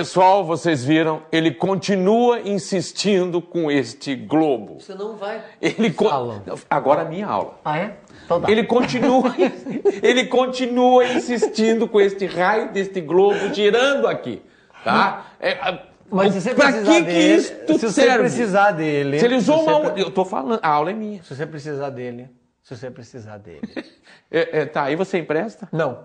Pessoal, vocês viram, ele continua insistindo com este globo. Você não vai. Ele con... Agora a minha aula. Ah, é? Então ele continua, ele continua insistindo com este raio deste globo girando aqui, tá? É, mas se você pra que dele, que isto se você serve? precisar dele. Se ele usou se uma, pre... eu tô falando, a aula é minha. Se você precisar dele, se você precisar dele. é, é, tá, aí você empresta? Não.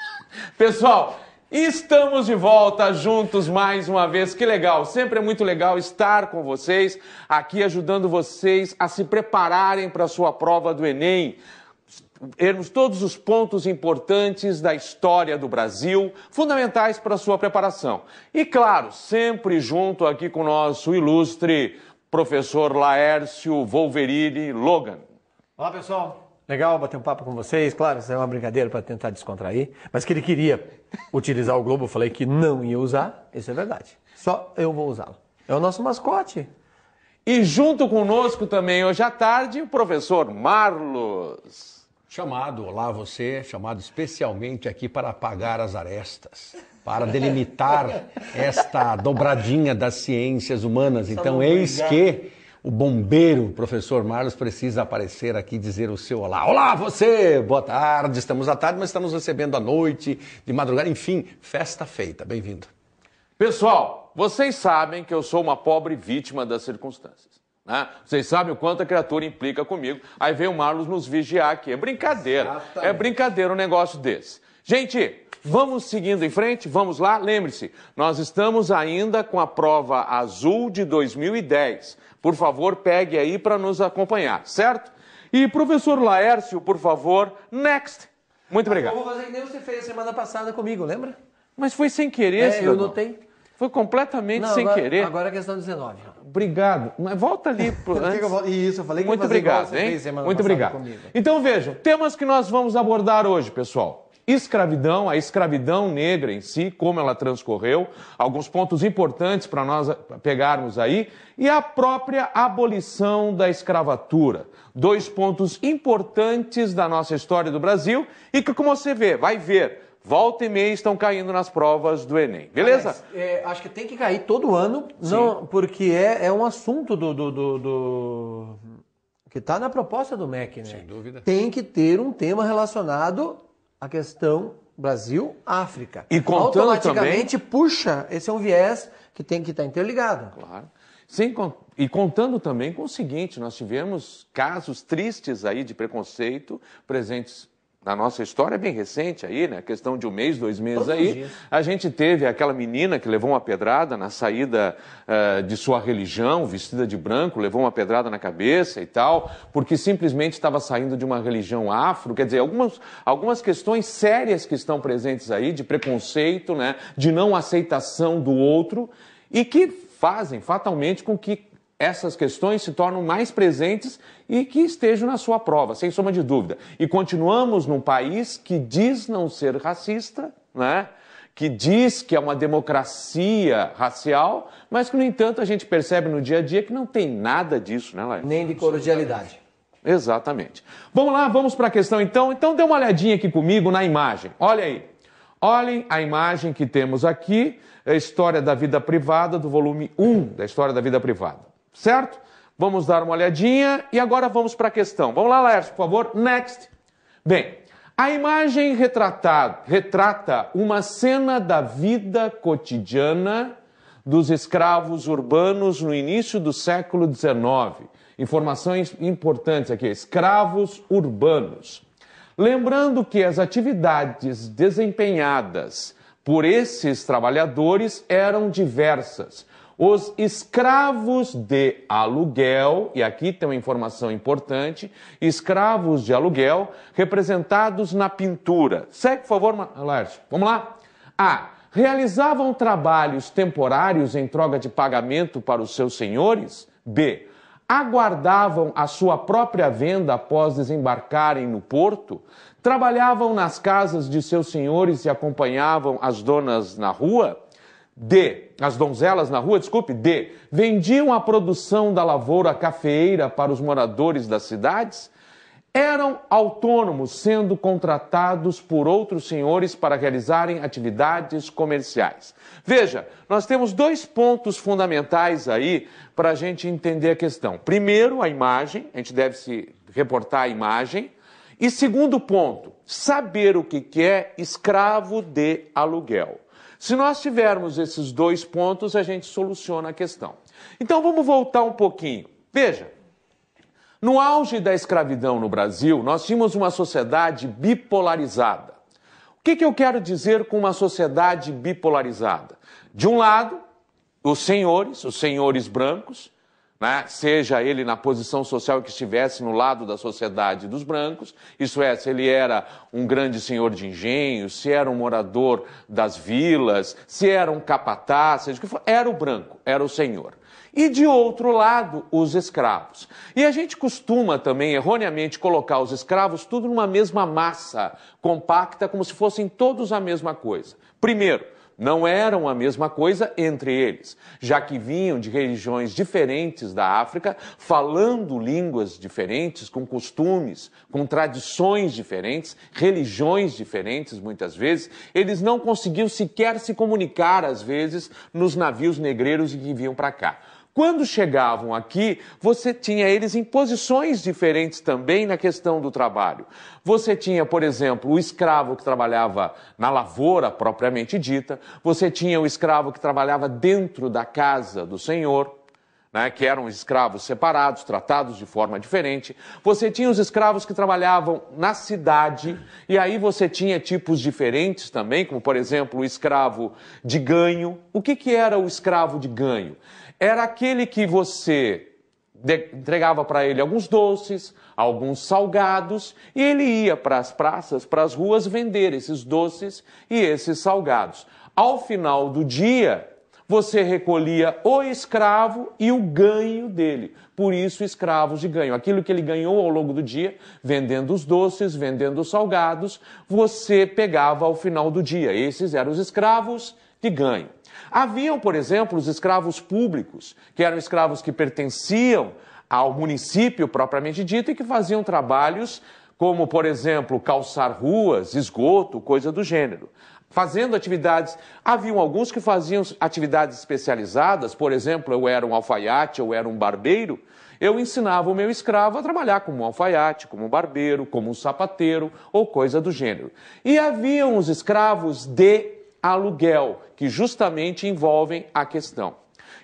Pessoal, Estamos de volta juntos mais uma vez. Que legal! Sempre é muito legal estar com vocês, aqui ajudando vocês a se prepararem para a sua prova do Enem vermos todos os pontos importantes da história do Brasil, fundamentais para a sua preparação. E claro, sempre junto aqui com o nosso ilustre professor Laércio Wolverine Logan. Olá, pessoal. Legal bater um papo com vocês. Claro, isso é uma brincadeira para tentar descontrair. Mas que ele queria utilizar o globo, eu falei que não ia usar. Isso é verdade. Só eu vou usá-lo. É o nosso mascote. E junto conosco também hoje à tarde, o professor Marlos. Chamado, olá você, chamado especialmente aqui para apagar as arestas, para delimitar esta dobradinha das ciências humanas. Então, eis que o bombeiro professor Marlos precisa aparecer aqui e dizer o seu olá. Olá você! Boa tarde, estamos à tarde, mas estamos recebendo à noite, de madrugada, enfim, festa feita. Bem-vindo. Pessoal, vocês sabem que eu sou uma pobre vítima das circunstâncias. Né? Vocês sabem o quanto a criatura implica comigo. Aí vem o Marlos nos vigiar aqui. É brincadeira. É Exatamente. É brincadeira um negócio desse. Gente, Vamos seguindo em frente, vamos lá. Lembre-se, nós estamos ainda com a prova azul de 2010. Por favor, pegue aí para nos acompanhar, certo? E professor Laércio, por favor, next. Muito ah, obrigado. Eu vou fazer que nem você fez a semana passada comigo, lembra? Mas foi sem querer, é, cidadão. Eu notei. Foi completamente Não, sem agora, querer. Agora a é questão 19. Obrigado. Mas volta ali. Pro, antes. Isso, eu falei que Muito obrigado, hein? Muito obrigado. Comigo. Então vejam, temas que nós vamos abordar hoje, pessoal escravidão, a escravidão negra em si, como ela transcorreu, alguns pontos importantes para nós eh, pegarmos aí, e a própria abolição da escravatura. Dois pontos importantes da nossa história do Brasil e que, como você vê, vai ver. Volta e meia estão caindo nas provas do Enem, beleza? Mas, é, acho que tem que cair todo ano, não, porque é, é um assunto do, do, do, do... que está na proposta do MEC, né? Sem dúvida. Tem que ter um tema relacionado a questão Brasil-África. E contando Automaticamente também... puxa, esse é um viés que tem que estar tá interligado. Claro. Sem, e contando também com o seguinte, nós tivemos casos tristes aí de preconceito presentes na nossa história bem recente aí, né? Questão de um mês, dois meses Todos aí, a gente teve aquela menina que levou uma pedrada na saída uh, de sua religião, vestida de branco, levou uma pedrada na cabeça e tal, porque simplesmente estava saindo de uma religião afro. Quer dizer, algumas, algumas questões sérias que estão presentes aí, de preconceito, né? De não aceitação do outro e que fazem fatalmente com que essas questões se tornam mais presentes e que estejam na sua prova, sem sombra de dúvida. E continuamos num país que diz não ser racista, né? que diz que é uma democracia racial, mas que, no entanto, a gente percebe no dia a dia que não tem nada disso, né, Laís? Nem de cordialidade. Exatamente. Vamos lá, vamos para a questão então. Então dê uma olhadinha aqui comigo na imagem. Olha aí. Olhem a imagem que temos aqui, é a história da vida privada do volume 1 da história da vida privada certo? Vamos dar uma olhadinha e agora vamos para a questão. Vamos lá, Laércio, por favor. Next. Bem, a imagem retratada retrata uma cena da vida cotidiana dos escravos urbanos no início do século XIX. Informações importantes aqui: escravos urbanos. Lembrando que as atividades desempenhadas por esses trabalhadores eram diversas os escravos de aluguel, e aqui tem uma informação importante, escravos de aluguel representados na pintura. Segue, por favor, Lars. Vamos lá? A. Realizavam trabalhos temporários em troca de pagamento para os seus senhores? B. Aguardavam a sua própria venda após desembarcarem no porto? Trabalhavam nas casas de seus senhores e acompanhavam as donas na rua? D. As donzelas na rua, desculpe, D. Vendiam a produção da lavoura cafeeira para os moradores das cidades? Eram autônomos, sendo contratados por outros senhores para realizarem atividades comerciais. Veja, nós temos dois pontos fundamentais aí para a gente entender a questão. Primeiro, a imagem, a gente deve se reportar à imagem. E segundo ponto, saber o que é escravo de aluguel. Se nós tivermos esses dois pontos, a gente soluciona a questão. Então vamos voltar um pouquinho. Veja, no auge da escravidão no Brasil, nós tínhamos uma sociedade bipolarizada. O que, que eu quero dizer com uma sociedade bipolarizada? De um lado, os senhores, os senhores brancos, né? seja ele na posição social que estivesse no lado da sociedade dos brancos, isso é, se ele era um grande senhor de engenho, se era um morador das vilas, se era um capataz, seja o que for, era o branco, era o senhor. E de outro lado, os escravos. E a gente costuma também erroneamente colocar os escravos tudo numa mesma massa compacta, como se fossem todos a mesma coisa. Primeiro, não eram a mesma coisa entre eles, já que vinham de religiões diferentes da África, falando línguas diferentes, com costumes, com tradições diferentes, religiões diferentes muitas vezes, eles não conseguiam sequer se comunicar às vezes nos navios negreiros que vinham para cá. Quando chegavam aqui, você tinha eles em posições diferentes também na questão do trabalho. Você tinha, por exemplo, o escravo que trabalhava na lavoura propriamente dita, você tinha o escravo que trabalhava dentro da casa do senhor. Né, que eram escravos separados, tratados de forma diferente. Você tinha os escravos que trabalhavam na cidade, e aí você tinha tipos diferentes também, como por exemplo o escravo de ganho. O que, que era o escravo de ganho? era aquele que você entregava para ele alguns doces, alguns salgados, e ele ia para as praças, para as ruas vender esses doces e esses salgados. Ao final do dia, você recolhia o escravo e o ganho dele. Por isso, escravos de ganho. Aquilo que ele ganhou ao longo do dia, vendendo os doces, vendendo os salgados, você pegava ao final do dia. Esses eram os escravos de ganho. Haviam, por exemplo, os escravos públicos, que eram escravos que pertenciam ao município propriamente dito e que faziam trabalhos como, por exemplo, calçar ruas, esgoto, coisa do gênero. Fazendo atividades, haviam alguns que faziam atividades especializadas, por exemplo, eu era um alfaiate, eu era um barbeiro, eu ensinava o meu escravo a trabalhar como um alfaiate, como um barbeiro, como um sapateiro ou coisa do gênero. E haviam os escravos de aluguel, que justamente envolvem a questão.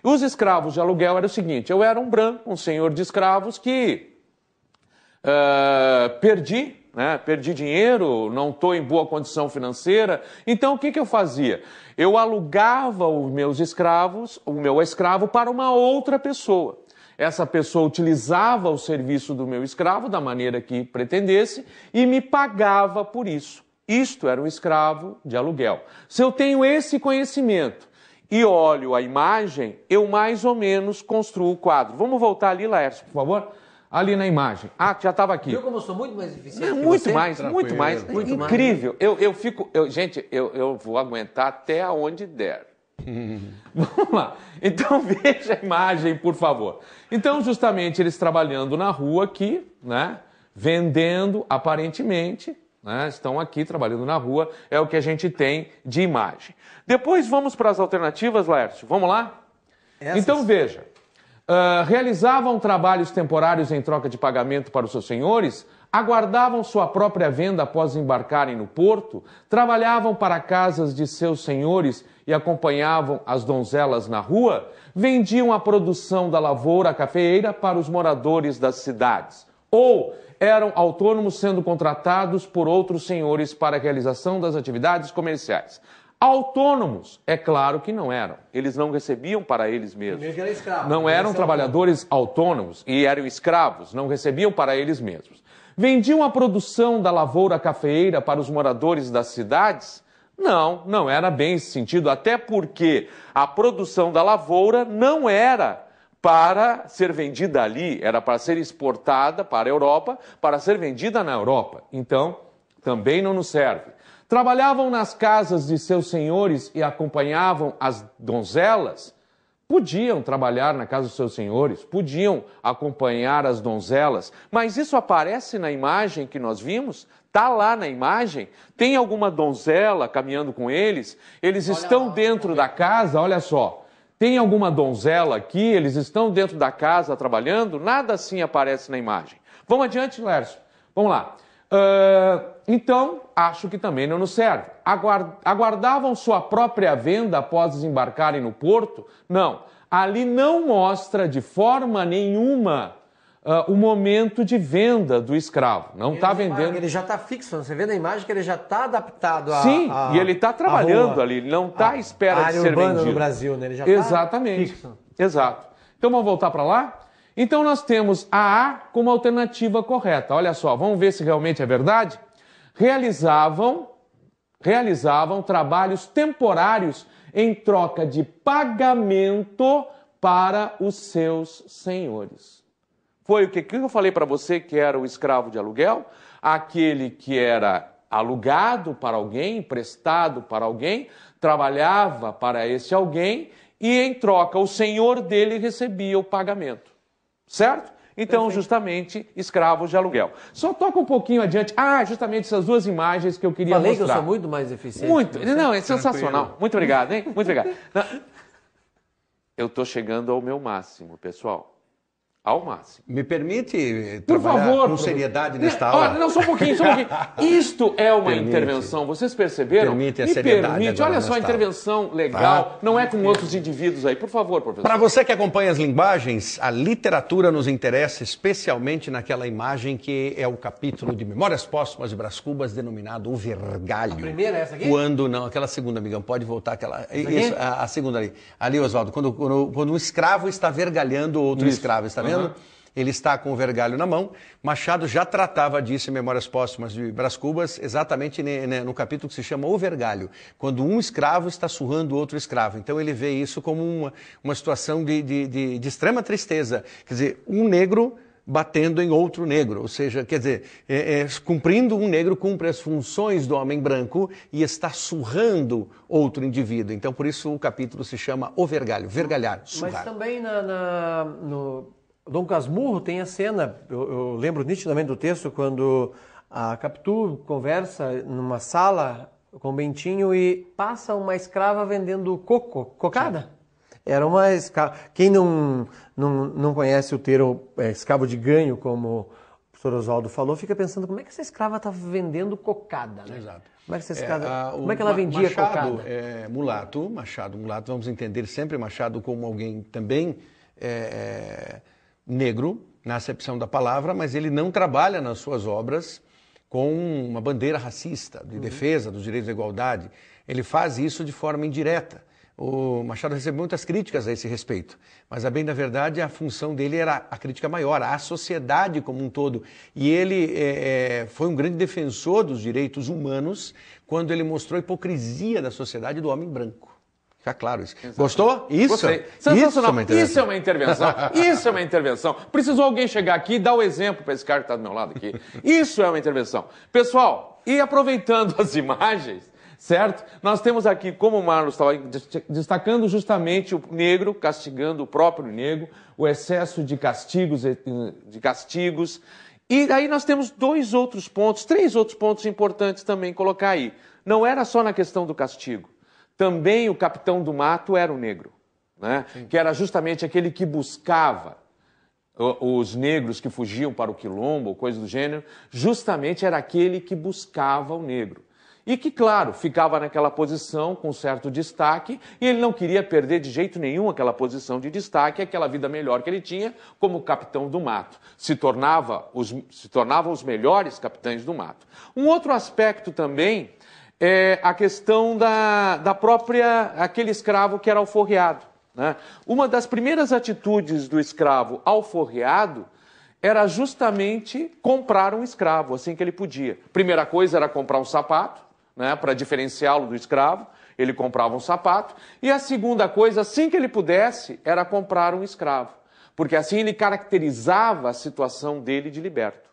Os escravos de aluguel era o seguinte: eu era um branco, um senhor de escravos que uh, perdi, né, perdi dinheiro, não estou em boa condição financeira. Então o que, que eu fazia? Eu alugava os meus escravos, o meu escravo, para uma outra pessoa. Essa pessoa utilizava o serviço do meu escravo da maneira que pretendesse e me pagava por isso. Isto era um escravo de aluguel. Se eu tenho esse conhecimento e olho a imagem, eu mais ou menos construo o quadro. Vamos voltar ali, Laércio, por favor? Ali na imagem. Ah, já estava aqui. Viu como eu sou muito mais eficiente? É, muito, mais, muito mais, muito mais. Incrível. Eu, eu fico. Eu, gente, eu, eu vou aguentar até aonde der. Vamos lá. Então veja a imagem, por favor. Então, justamente eles trabalhando na rua aqui, né? Vendendo aparentemente né? Estão aqui trabalhando na rua, é o que a gente tem de imagem. Depois vamos para as alternativas, Laércio. Vamos lá? Essas... Então veja. Uh, realizavam trabalhos temporários em troca de pagamento para os seus senhores, aguardavam sua própria venda após embarcarem no porto, trabalhavam para casas de seus senhores e acompanhavam as donzelas na rua, vendiam a produção da lavoura cafeeira para os moradores das cidades. Ou eram autônomos sendo contratados por outros senhores para a realização das atividades comerciais. Autônomos, é claro que não eram. Eles não recebiam para eles mesmos. Era escravo, não eram trabalhadores autônomos e eram escravos, não recebiam para eles mesmos. Vendiam a produção da lavoura cafeeira para os moradores das cidades? Não, não era bem esse sentido, até porque a produção da lavoura não era para ser vendida ali, era para ser exportada para a Europa, para ser vendida na Europa. Então, também não nos serve. Trabalhavam nas casas de seus senhores e acompanhavam as donzelas? Podiam trabalhar na casa dos seus senhores, podiam acompanhar as donzelas, mas isso aparece na imagem que nós vimos? Está lá na imagem? Tem alguma donzela caminhando com eles? Eles olha estão lá, dentro da casa, olha só tem alguma donzela aqui, eles estão dentro da casa trabalhando, nada assim aparece na imagem. Vamos adiante, Lércio? Vamos lá. Uh, então, acho que também não nos serve. Aguard aguardavam sua própria venda após desembarcarem no porto? Não. Ali não mostra de forma nenhuma uh, o momento de venda do escravo. Não está vendendo. Ele já está fixo, você vê na imagem que ele já está adaptado a. Sim, a, e ele está trabalhando rua, ali, ele não está à espera de ser vendido. no Brasil, né? Ele já tá Exatamente. Tá fixo. Exato. Então vamos voltar para lá? Então nós temos a A como alternativa correta. Olha só, vamos ver se realmente é verdade. Realizavam realizavam trabalhos temporários em troca de pagamento para os seus senhores. Foi o que, que eu falei para você que era o escravo de aluguel, aquele que era alugado para alguém, emprestado para alguém, trabalhava para esse alguém e em troca o senhor dele recebia o pagamento. Certo? Então, Perfeito. justamente, escravos de aluguel. Só toca um pouquinho adiante. Ah, justamente essas duas imagens que eu queria Falei mostrar. Falei que eu sou muito mais eficiente. Muito. Não, é sensacional. Muito obrigado, hein? Muito obrigado. eu estou chegando ao meu máximo, pessoal ao máximo. Me permite eh, Por favor, com seriedade nesta aula? Olha, não, só um pouquinho, só um pouquinho. Isto é uma permite. intervenção, vocês perceberam? Permite a Me seriedade. Permite, olha só, intervenção legal, tá. não é com outros indivíduos aí. Por favor, professor. Para você que acompanha as linguagens, a literatura nos interessa especialmente naquela imagem que é o capítulo de Memórias Póstumas de Brás Cubas, denominado O Vergalho. A primeira é essa aqui? Quando, não, aquela segunda, amigão, pode voltar aquela... Isso, a, a, segunda ali. Ali, Oswaldo, quando, quando, quando, um escravo está vergalhando outro Isso. escravo, está vendo? Uhum. Uhum. Ele está com o vergalho na mão. Machado já tratava disso em Memórias Póstumas de Brás Cubas, exatamente no capítulo que se chama O Vergalho, quando um escravo está surrando outro escravo. Então ele vê isso como uma, uma situação de, de, de, de extrema tristeza. Quer dizer, um negro batendo em outro negro, ou seja, quer dizer, é, é, cumprindo um negro cumpre as funções do homem branco e está surrando outro indivíduo. Então, por isso o capítulo se chama O Vergalho, vergalhar, surrar. Mas também na, na, no, Dom Casmurro tem a cena, eu, eu lembro nitidamente do texto, quando a Capitu conversa numa sala com o Bentinho e passa uma escrava vendendo coco, cocada. Era uma escrava. Quem não, não, não conhece o termo é, escravo de ganho, como o professor Oswaldo falou, fica pensando como é que essa escrava estava tá vendendo cocada, né? Exato. Como é que, essa é, escrava, é, a, como é que ela vendia Machado, cocada? É, mulato, Machado, mulato, vamos entender sempre Machado como alguém também. É, é negro, na acepção da palavra, mas ele não trabalha nas suas obras com uma bandeira racista, de uhum. defesa dos direitos da igualdade. Ele faz isso de forma indireta. O Machado recebeu muitas críticas a esse respeito, mas a bem da verdade a função dele era a crítica maior, à sociedade como um todo. E ele é, foi um grande defensor dos direitos humanos quando ele mostrou a hipocrisia da sociedade do homem branco. Fica claro isso. Gostou? Isso. Gostei. É Sensacional. Isso é, uma intervenção. Isso é uma intervenção. Precisou alguém chegar aqui e dar o exemplo para esse cara que está do meu lado aqui. Isso é uma intervenção. Pessoal, e aproveitando as imagens, certo? Nós temos aqui, como o Marlos estava destacando justamente o negro castigando o próprio negro, o excesso de castigos, eh, de castigos. E aí nós temos dois outros pontos, três outros pontos importantes também colocar aí. Não era só na questão do castigo. Também o capitão do mato era o negro, né? que era justamente aquele que buscava os negros que fugiam para o quilombo, coisa do gênero, justamente era aquele que buscava o negro. E que, claro, ficava naquela posição com certo destaque, e ele não queria perder de jeito nenhum aquela posição de destaque, aquela vida melhor que ele tinha como capitão do mato. Se tornava os, se tornava os melhores capitães do mato. Um outro aspecto também é, a questão da, da própria, aquele escravo que era alforreado. Né? Uma das primeiras atitudes do escravo alforreado era justamente comprar um escravo, assim que ele podia. Primeira coisa era comprar um sapato, né, para diferenciá-lo do escravo, ele comprava um sapato. E a segunda coisa, assim que ele pudesse, era comprar um escravo, porque assim ele caracterizava a situação dele de liberto.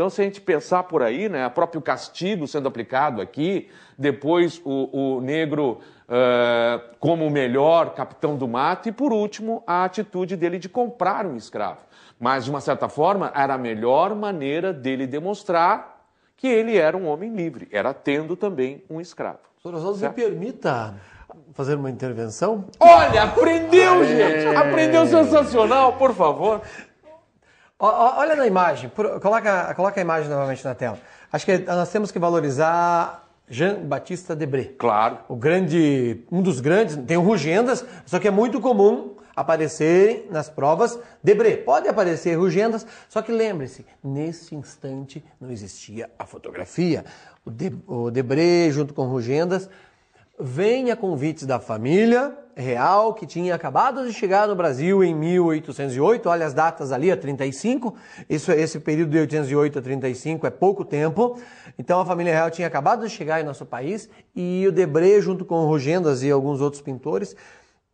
Então, se a gente pensar por aí, né, o próprio castigo sendo aplicado aqui, depois o, o negro uh, como o melhor capitão do mato, e por último, a atitude dele de comprar um escravo. Mas, de uma certa forma, era a melhor maneira dele demonstrar que ele era um homem livre, era tendo também um escravo. Sorazoso, me permita fazer uma intervenção? Olha, aprendeu, gente! Aprendeu sensacional, por favor. Olha na imagem, coloca, coloca a imagem novamente na tela. Acho que nós temos que valorizar Jean Batista Debré. Claro. O grande, um dos grandes, tem o Rugendas, só que é muito comum aparecerem nas provas Debré. Pode aparecer Rugendas, só que lembre-se, nesse instante não existia a fotografia. O, Debré junto com Rugendas vem a convites da família, real que tinha acabado de chegar no Brasil em 1808. Olha as datas ali, a 35. Isso, esse período de 808 a 35 é pouco tempo. Então a família real tinha acabado de chegar em nosso país e o Debré, junto com o Rugendas e alguns outros pintores,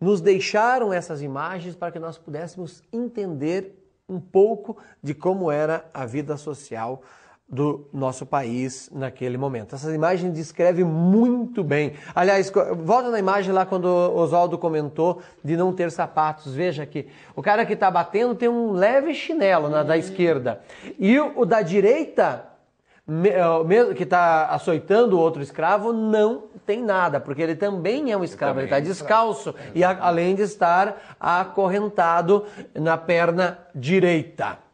nos deixaram essas imagens para que nós pudéssemos entender um pouco de como era a vida social do nosso país naquele momento. Essa imagem descreve muito bem. Aliás, volta na imagem lá quando o Oswaldo comentou de não ter sapatos. Veja aqui, o cara que está batendo tem um leve chinelo na da uhum. esquerda e o da direita é, que está açoitando o outro escravo não tem nada, porque ele também é um escravo, ele está é descalço é e além de estar acorrentado na perna direita.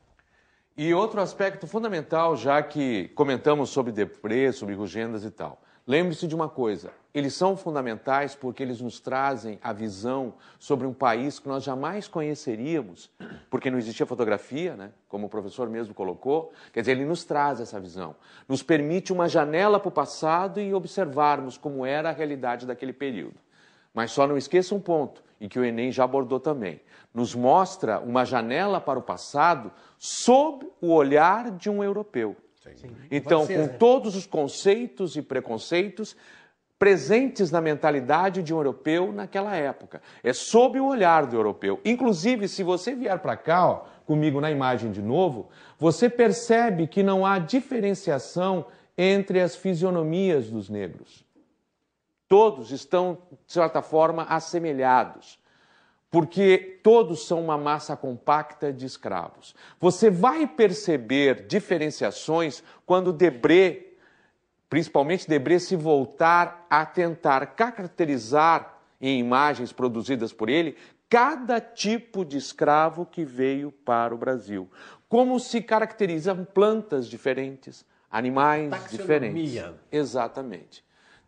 E outro aspecto fundamental, já que comentamos sobre deprê, sobre rugendas e tal. Lembre-se de uma coisa: eles são fundamentais porque eles nos trazem a visão sobre um país que nós jamais conheceríamos, porque não existia fotografia, né? como o professor mesmo colocou. Quer dizer, ele nos traz essa visão, nos permite uma janela para o passado e observarmos como era a realidade daquele período. Mas só não esqueça um ponto, e que o Enem já abordou também. Nos mostra uma janela para o passado sob o olhar de um europeu. Sim. Então, com né? todos os conceitos e preconceitos presentes na mentalidade de um europeu naquela época. É sob o olhar do europeu. Inclusive, se você vier para cá, ó, comigo na imagem de novo, você percebe que não há diferenciação entre as fisionomias dos negros todos estão, de certa forma, assemelhados, porque todos são uma massa compacta de escravos. Você vai perceber diferenciações quando Debré, principalmente Debré, se voltar a tentar caracterizar em imagens produzidas por ele cada tipo de escravo que veio para o Brasil. Como se caracterizam plantas diferentes, animais diferentes. Exatamente.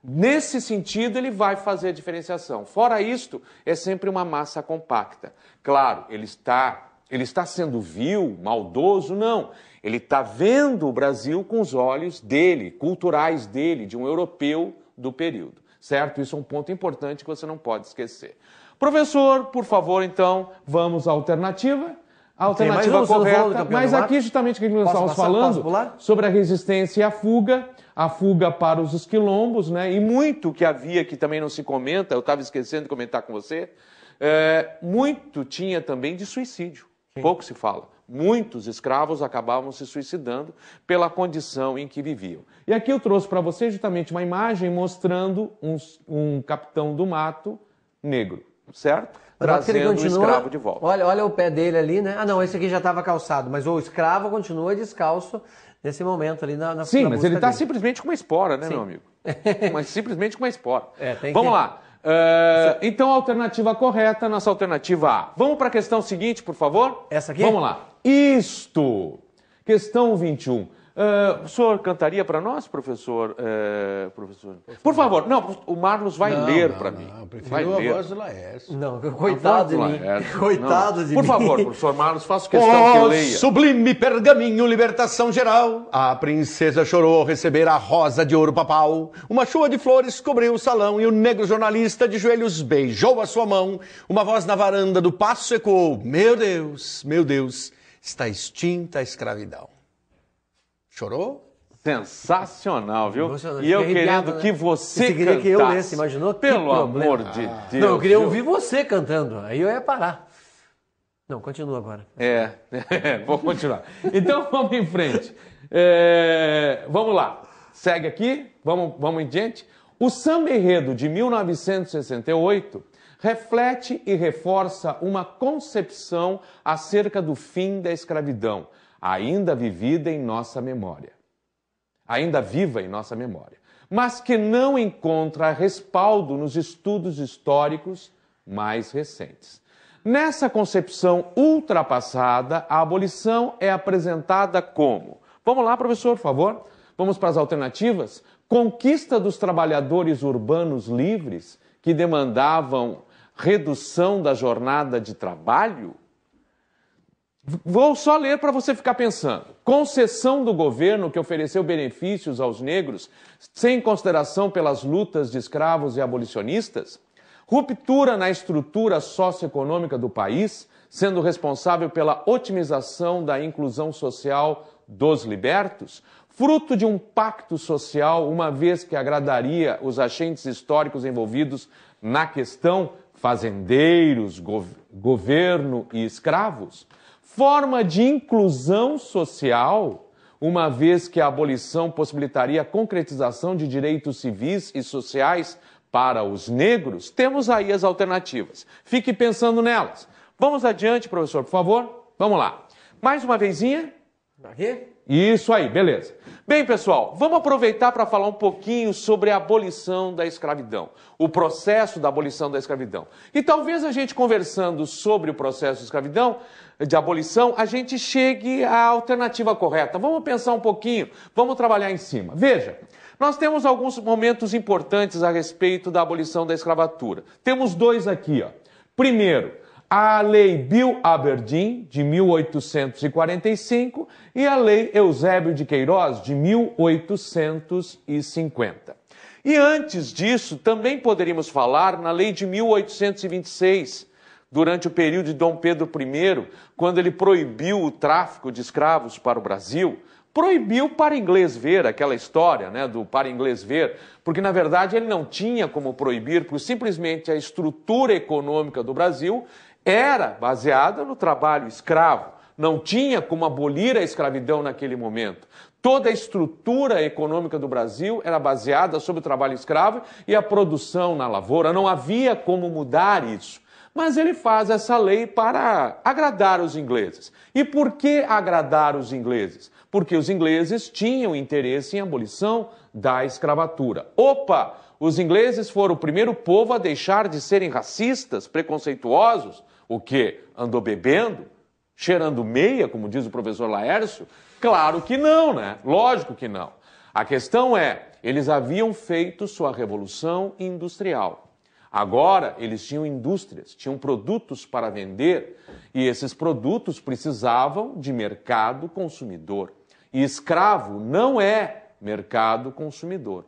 Nesse sentido, ele vai fazer a diferenciação. Fora isto, é sempre uma massa compacta. Claro, ele está, ele está sendo vil, maldoso? Não. Ele está vendo o Brasil com os olhos dele, culturais dele, de um europeu do período. Certo? Isso é um ponto importante que você não pode esquecer. Professor, por favor, então, vamos à alternativa? A alternativa correta, mas aqui justamente o que nós estávamos falando sobre a resistência e a fuga, a fuga para os quilombos, né? E muito que havia que também não se comenta, eu estava esquecendo de comentar com você, é, muito tinha também de suicídio, Sim. pouco se fala. Muitos escravos acabavam se suicidando pela condição em que viviam. E aqui eu trouxe para você justamente uma imagem mostrando um, um capitão do mato negro, certo? trazendo o escravo de volta. Olha, olha o pé dele ali, né? Ah, não, esse aqui já estava calçado, mas o escravo continua descalço nesse momento ali na, na Sim, na mas ele está simplesmente com uma espora, né, Sim. meu amigo? mas simplesmente com uma espora. É, Vamos que... lá. Uh, então, alternativa correta, nossa alternativa A. Vamos para a questão seguinte, por favor? Essa aqui? Vamos lá. Isto. Questão 21. Uh, o senhor cantaria para nós, professor, uh, professor? Por favor, não, o Marlos vai não, ler para mim. Não, prefiro vai a ler. voz do Laércio. Não, coitado de mim. Coitado não. de Por mim. favor, professor Marlos, faço questão oh, que leia. Sublime pergaminho, libertação geral. A princesa chorou ao receber a rosa de ouro papal. Uma chuva de flores cobriu o salão e o negro jornalista de joelhos beijou a sua mão. Uma voz na varanda do passo ecoou: Meu Deus, meu Deus, está extinta a escravidão. Chorou? Sensacional, viu? E eu querendo né? que você, você queria cantasse. que eu lesse, imaginou? Pelo amor de ah. Deus. Não, eu queria viu? ouvir você cantando, aí eu ia parar. Não, continua agora. É, é vou continuar. então vamos em frente. É, vamos lá, segue aqui, vamos, vamos em diante. O samba enredo de 1968 reflete e reforça uma concepção acerca do fim da escravidão ainda vivida em nossa memória, ainda viva em nossa memória, mas que não encontra respaldo nos estudos históricos mais recentes. Nessa concepção ultrapassada, a abolição é apresentada como. Vamos lá, professor, por favor? Vamos para as alternativas? Conquista dos trabalhadores urbanos livres que demandavam redução da jornada de trabalho? Vou só ler para você ficar pensando. Concessão do governo que ofereceu benefícios aos negros sem consideração pelas lutas de escravos e abolicionistas? Ruptura na estrutura socioeconômica do país, sendo responsável pela otimização da inclusão social dos libertos? Fruto de um pacto social, uma vez que agradaria os agentes históricos envolvidos na questão, fazendeiros, gov governo e escravos? forma de inclusão social, uma vez que a abolição possibilitaria a concretização de direitos civis e sociais para os negros, temos aí as alternativas. Fique pensando nelas. Vamos adiante, professor, por favor? Vamos lá. Mais uma vezinha. Aqui? Isso aí, beleza. Bem, pessoal, vamos aproveitar para falar um pouquinho sobre a abolição da escravidão, o processo da abolição da escravidão. E talvez a gente conversando sobre o processo de escravidão, de abolição, a gente chegue à alternativa correta. Vamos pensar um pouquinho, vamos trabalhar em cima. Veja, nós temos alguns momentos importantes a respeito da abolição da escravatura. Temos dois aqui, ó. Primeiro, a Lei Bill Aberdeen, de 1845, e a Lei Eusébio de Queiroz, de 1850. E antes disso, também poderíamos falar na Lei de 1826, durante o período de Dom Pedro I, quando ele proibiu o tráfico de escravos para o Brasil, proibiu para inglês ver aquela história, né, do para inglês ver, porque na verdade ele não tinha como proibir, porque simplesmente a estrutura econômica do Brasil era baseada no trabalho escravo. Não tinha como abolir a escravidão naquele momento. Toda a estrutura econômica do Brasil era baseada sobre o trabalho escravo e a produção na lavoura. Não havia como mudar isso. Mas ele faz essa lei para agradar os ingleses. E por que agradar os ingleses? Porque os ingleses tinham interesse em abolição da escravatura. Opa! Os ingleses foram o primeiro povo a deixar de serem racistas, preconceituosos, o que andou bebendo, cheirando meia, como diz o professor Laércio? Claro que não, né? Lógico que não. A questão é, eles haviam feito sua revolução industrial. Agora eles tinham indústrias, tinham produtos para vender e esses produtos precisavam de mercado consumidor. E escravo não é mercado consumidor.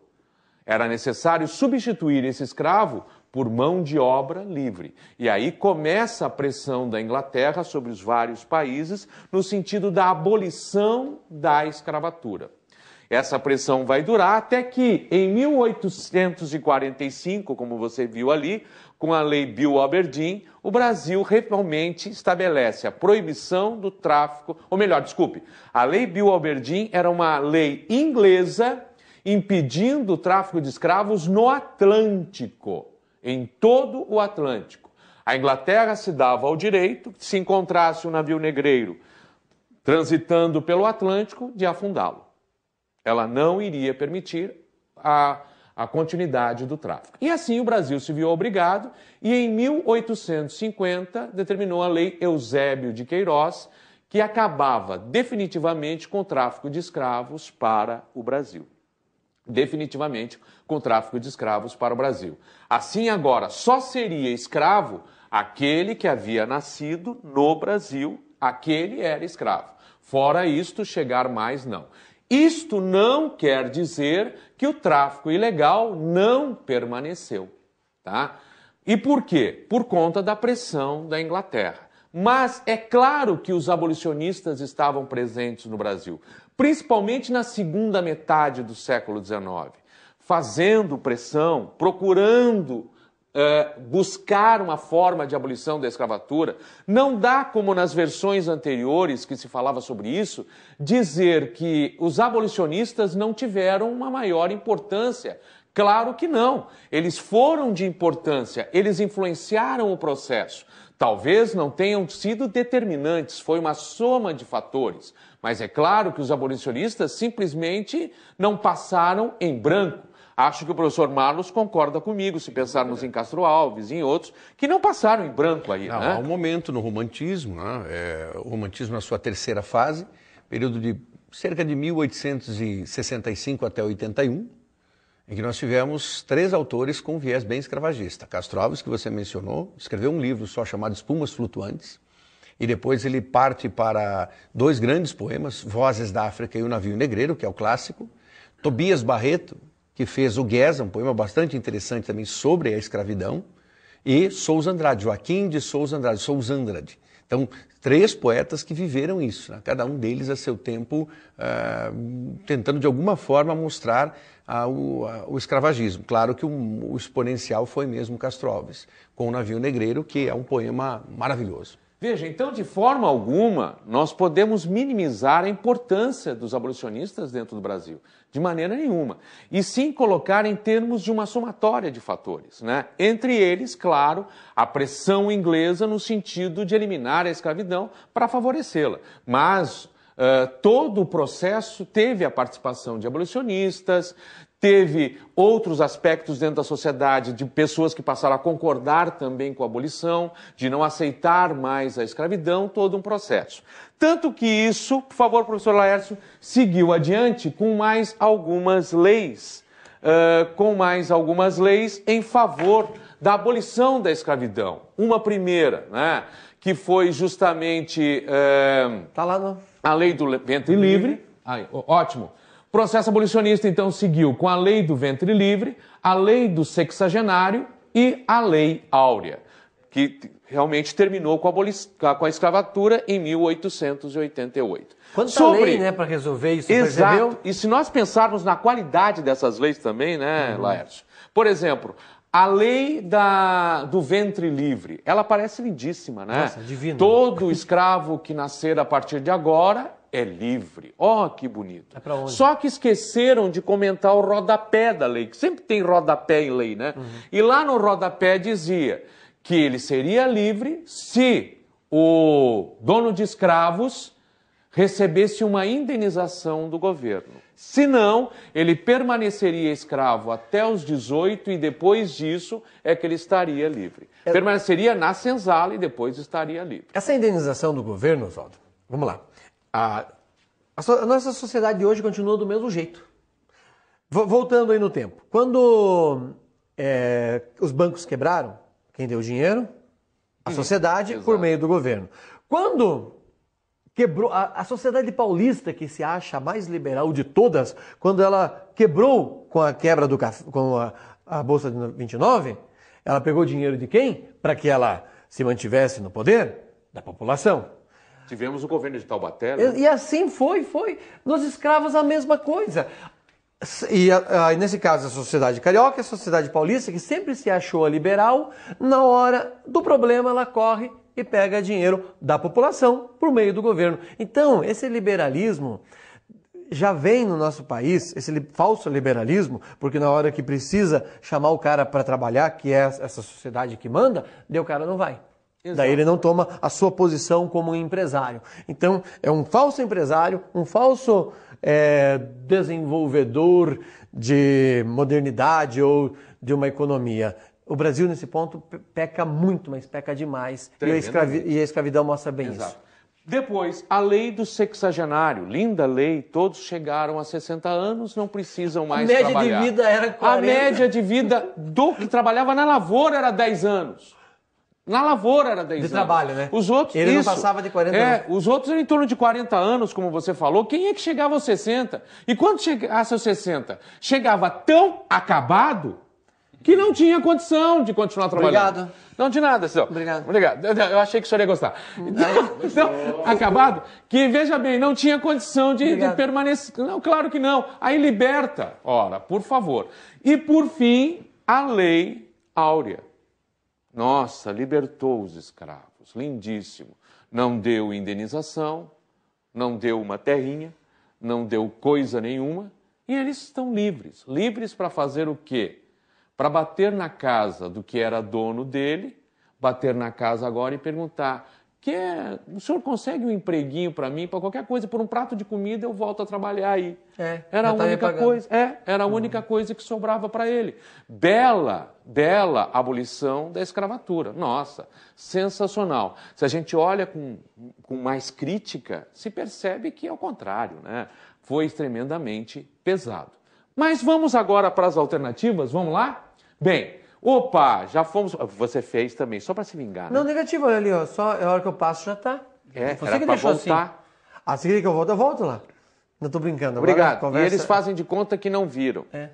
Era necessário substituir esse escravo por mão de obra livre. E aí começa a pressão da Inglaterra sobre os vários países no sentido da abolição da escravatura. Essa pressão vai durar até que, em 1845, como você viu ali, com a Lei Bill Aberdeen, o Brasil realmente estabelece a proibição do tráfico, ou melhor, desculpe, a Lei Bill Aberdeen era uma lei inglesa impedindo o tráfico de escravos no Atlântico em todo o Atlântico. A Inglaterra se dava ao direito, se encontrasse um navio negreiro transitando pelo Atlântico, de afundá-lo. Ela não iria permitir a, a continuidade do tráfico. E assim o Brasil se viu obrigado e em 1850 determinou a lei Eusébio de Queiroz, que acabava definitivamente com o tráfico de escravos para o Brasil definitivamente com tráfico de escravos para o Brasil. Assim, agora, só seria escravo aquele que havia nascido no Brasil, aquele era escravo. Fora isto, chegar mais não. Isto não quer dizer que o tráfico ilegal não permaneceu, tá? E por quê? Por conta da pressão da Inglaterra. Mas é claro que os abolicionistas estavam presentes no Brasil principalmente na segunda metade do século XIX, fazendo pressão, procurando eh, buscar uma forma de abolição da escravatura. Não dá, como nas versões anteriores que se falava sobre isso, dizer que os abolicionistas não tiveram uma maior importância. Claro que não. Eles foram de importância, eles influenciaram o processo. Talvez não tenham sido determinantes, foi uma soma de fatores, mas é claro que os abolicionistas simplesmente não passaram em branco. Acho que o professor Marlos concorda comigo, se pensarmos em Castro Alves e em outros, que não passaram em branco aí. Não, né? Há um momento no romantismo, né? é, o romantismo na sua terceira fase, período de cerca de 1865 até 81, em que nós tivemos três autores com viés bem escravagista. Castro Alves, que você mencionou, escreveu um livro só chamado Espumas Flutuantes, e depois ele parte para dois grandes poemas, Vozes da África e O Navio Negreiro, que é o clássico. Tobias Barreto, que fez O Guesa, um poema bastante interessante também sobre a escravidão. E Souza Andrade, Joaquim de Souza Andrade, Souza Andrade, então, três poetas que viveram isso, né? cada um deles a seu tempo uh, tentando de alguma forma mostrar uh, o, uh, o, escravagismo. Claro que o exponencial foi mesmo Castro Alves, com o Navio Negreiro, que é um poema maravilhoso. Veja, então, de forma alguma, nós podemos minimizar a importância dos abolicionistas dentro do Brasil de maneira nenhuma. E sim colocar em termos de uma somatória de fatores, né? Entre eles, claro, a pressão inglesa no sentido de eliminar a escravidão para favorecê-la. Mas Uh, todo o processo teve a participação de abolicionistas, teve outros aspectos dentro da sociedade, de pessoas que passaram a concordar também com a abolição, de não aceitar mais a escravidão, todo um processo. Tanto que isso, por favor, professor Laércio, seguiu adiante com mais algumas leis, uh, com mais algumas leis em favor da abolição da escravidão. Uma primeira, né, que foi justamente uh, tá lá no... a lei do ventre livre. Ai, ótimo. O processo abolicionista então seguiu com a lei do ventre livre, a lei do sexagenário e a lei áurea, que realmente terminou com a, com a escravatura em 1888. Quanta Sobre... lei, né, para resolver isso, Exato. Percebeu? E se nós pensarmos na qualidade dessas leis também, né, uhum. Laércio? Por exemplo, a lei da, do ventre livre, ela parece lindíssima, né? Nossa, divina. Todo escravo que nascer a partir de agora é livre. Ó, oh, que bonito. É Só que esqueceram de comentar o rodapé da lei, que sempre tem rodapé em lei, né? Uhum. E lá no rodapé dizia que ele seria livre se o dono de escravos recebesse uma indenização do governo. Se não, ele permaneceria escravo até os 18 e depois disso é que ele estaria livre. É... Permaneceria na senzala e depois estaria livre. Essa indenização do governo, Oswaldo, vamos lá. A, a nossa sociedade hoje continua do mesmo jeito. Voltando aí no tempo. Quando é, os bancos quebraram, quem deu o dinheiro? A uhum. sociedade por meio do governo. Quando quebrou a, a, sociedade paulista, que se acha a mais liberal de todas, quando ela quebrou com a quebra do com a, a bolsa de 29, ela pegou dinheiro de quem? Para que ela se mantivesse no poder da população. Tivemos o governo de Taubaté. Né? E, e assim foi, foi. Nos escravos a mesma coisa. E aí, ah, ah, nesse caso, a sociedade carioca, a sociedade paulista, que sempre se achou liberal, na hora do problema ela corre e pega dinheiro da população por meio do governo. Então, esse liberalismo já vem no nosso país, esse li falso liberalismo, porque na hora que precisa chamar o cara para trabalhar, que é essa sociedade que manda, deu o cara não vai. Exato. Daí ele não toma a sua posição como empresário. Então, é um falso empresário, um falso é, desenvolvedor de modernidade ou de uma economia. O Brasil, nesse ponto, peca muito, mas peca demais. E a, escravi... e a, escravidão mostra bem Exato. isso. Depois, a lei do sexagenário. Linda lei, todos chegaram a 60 anos, não precisam mais trabalhar. A média trabalhar. de vida era 40. A média de vida do que trabalhava na lavoura era 10 anos. Na lavoura era 10 de anos. De trabalho, né? Os outros, ele isso, não passava de 40 é, anos. É, os outros eram em torno de 40 anos, como você falou. Quem é que chegava aos 60? E quando chegasse aos 60, chegava tão acabado que não tinha condição de continuar trabalhando. Obrigado. Não, de nada, senhor. Obrigado. Obrigado. Eu achei que o senhor ia gostar. Então, acabado, que veja bem, não tinha condição de, de, permanecer. Não, claro que não. Aí liberta. Ora, por favor. E por fim, a lei áurea. Nossa, libertou os escravos, lindíssimo. Não deu indenização, não deu uma terrinha, não deu coisa nenhuma, e eles estão livres. Livres para fazer o quê? Para bater na casa do que era dono dele, bater na casa agora e perguntar: que o senhor consegue um empreguinho para mim, para qualquer coisa, por um prato de comida eu volto a trabalhar aí. É, era a tá única coisa, é, era a uhum. única coisa que sobrava para ele. Bela, bela abolição da escravatura. Nossa, sensacional. Se a gente olha com, com mais crítica, se percebe que é o contrário, né? Foi tremendamente pesado. Mas vamos agora para as alternativas, vamos lá? Bem, Opa, já fomos. Você fez também, só para se vingar. Né? Não, negativo, olha ali, ó. Só a hora que eu passo já tá. É, você era que deixou assim. voltar. assim. Assim que eu volto, eu volto lá. Não tô brincando. Obrigado. E eles fazem de conta que não viram. É.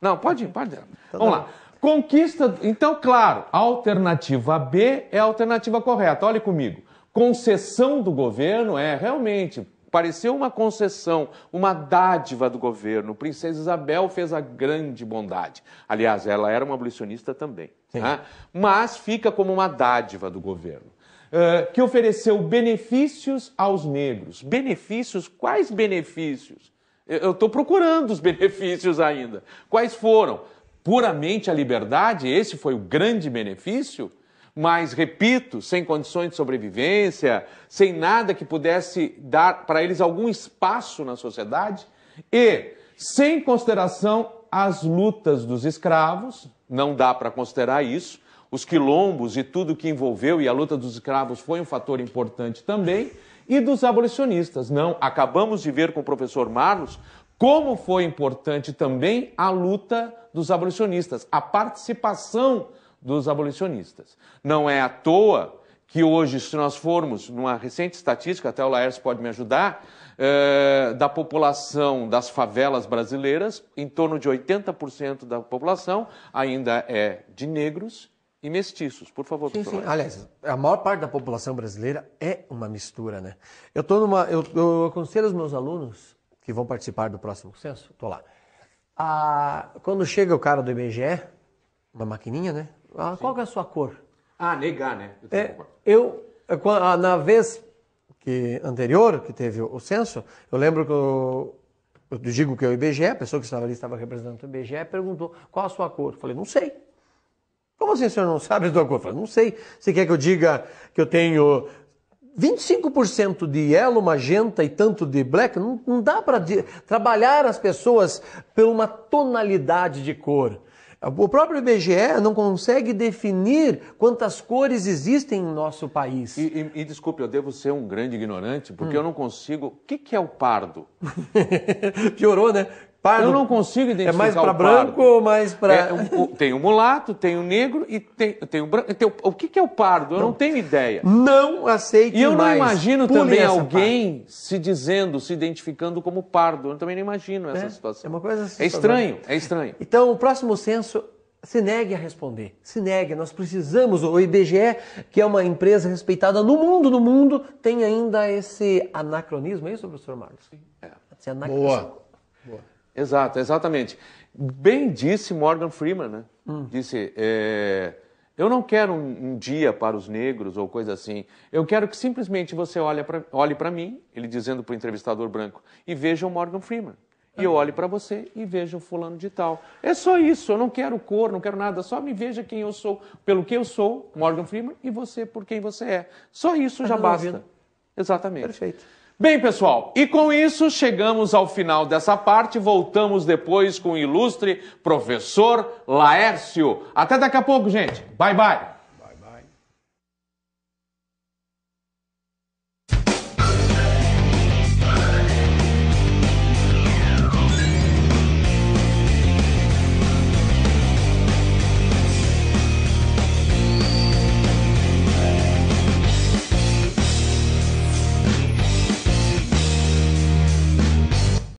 Não, pode ir, pode ir. Tá Vamos lá. Conquista. Então, claro, a alternativa B é a alternativa correta. Olhe comigo. Concessão do governo é realmente Pareceu uma concessão, uma dádiva do governo. Princesa Isabel fez a grande bondade. Aliás, ela era uma abolicionista também. Né? Mas fica como uma dádiva do governo. Uh, que ofereceu benefícios aos negros. Benefícios? Quais benefícios? Eu estou procurando os benefícios ainda. Quais foram? Puramente a liberdade? Esse foi o grande benefício? mas repito, sem condições de sobrevivência, sem nada que pudesse dar para eles algum espaço na sociedade e sem consideração às lutas dos escravos, não dá para considerar isso. Os quilombos e tudo que envolveu e a luta dos escravos foi um fator importante também e dos abolicionistas. Não, acabamos de ver com o professor Marlos como foi importante também a luta dos abolicionistas, a participação dos abolicionistas. Não é à toa que hoje, se nós formos, numa recente estatística, até o Laércio pode me ajudar, é, da população das favelas brasileiras, em torno de 80% da população ainda é de negros e mestiços. Por favor, sim, sim. Aliás, a maior parte da população brasileira é uma mistura, né? Eu, tô numa, eu, eu aconselho os meus alunos que vão participar do próximo censo, estou lá. A, ah, quando chega o cara do IBGE, uma maquininha, né? Ah, qual é a sua cor? Ah, negar, né? Eu, é, eu é, ah, na vez que anterior, que teve o censo, eu lembro que eu, eu digo que é o IBGE, a pessoa que estava ali estava representando o IBGE, perguntou qual a sua cor. Eu falei, não sei. Como assim o senhor não sabe a sua cor? Eu falei, não sei. Você quer que eu diga que eu tenho 25% de yellow, magenta e tanto de black? Não, não dá para trabalhar as pessoas por uma tonalidade de cor. O próprio IBGE não consegue definir quantas cores existem em nosso país. E, e, e desculpe, eu devo ser um grande ignorante, porque hum. eu não consigo. O que, que é o pardo? Piorou, né? Pardo. Eu não consigo identificar. É mais para branco ou mais para. É, um, tem o mulato, tem o negro e tem, tem o branco. Tem o, o que, é o pardo? Eu não, não tenho ideia. Não aceito mais. E eu mais. não imagino Pule também alguém parte. se dizendo, se identificando como pardo. Eu também não imagino essa é, situação. É uma coisa assim. É estranho, é estranho. Então, o próximo censo se negue a responder. Se negue, nós precisamos. O IBGE, que é uma empresa respeitada no mundo, no mundo, tem ainda esse anacronismo, é isso, professor Marcos? Sim. É. Esse anacronismo. Boa. Boa. Exato, exatamente. Bem disse Morgan Freeman, né? Hum. Disse, é, eu não quero um, um, dia para os negros ou coisa assim. Eu quero que simplesmente você olhe para olhe mim, ele dizendo para o entrevistador branco, e veja o Morgan Freeman. E eu olhe para você e veja o fulano de tal. É só isso, eu não quero cor, não quero nada, só me veja quem eu sou, pelo que eu sou, Morgan Freeman, e você por quem você é. Só isso já tá basta. Exatamente. Perfeito. Bem, pessoal, e com isso chegamos ao final dessa parte. Voltamos depois com o ilustre professor Laércio. Até daqui a pouco, gente. Bye, bye.